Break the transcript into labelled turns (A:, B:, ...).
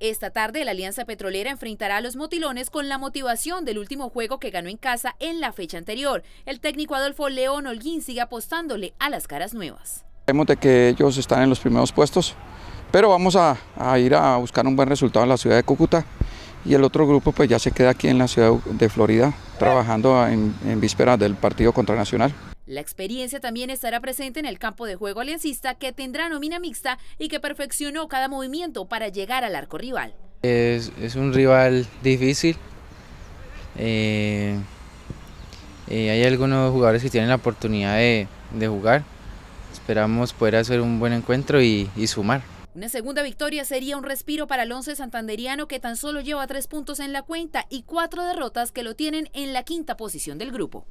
A: Esta tarde la Alianza Petrolera enfrentará a los motilones con la motivación del último juego que ganó en casa en la fecha anterior. El técnico Adolfo León Holguín sigue apostándole a las caras nuevas.
B: Sabemos de que ellos están en los primeros puestos, pero vamos a, ir a buscar un buen resultado en la ciudad de Cúcuta y el otro grupo pues ya se queda aquí en la ciudad de Florida trabajando en, en vísperas del partido contra Nacional.
A: La experiencia también estará presente en el campo de juego aliancista que tendrá nómina mixta y que perfeccionó cada movimiento para llegar al arco rival.
C: Es, un rival difícil. Eh, eh, hay algunos jugadores que tienen la oportunidad de, jugar. Esperamos poder hacer un buen encuentro y, sumar.
A: Una segunda victoria sería un respiro para el once santanderiano que tan solo lleva tres puntos en la cuenta y cuatro derrotas que lo tienen en la quinta posición del grupo.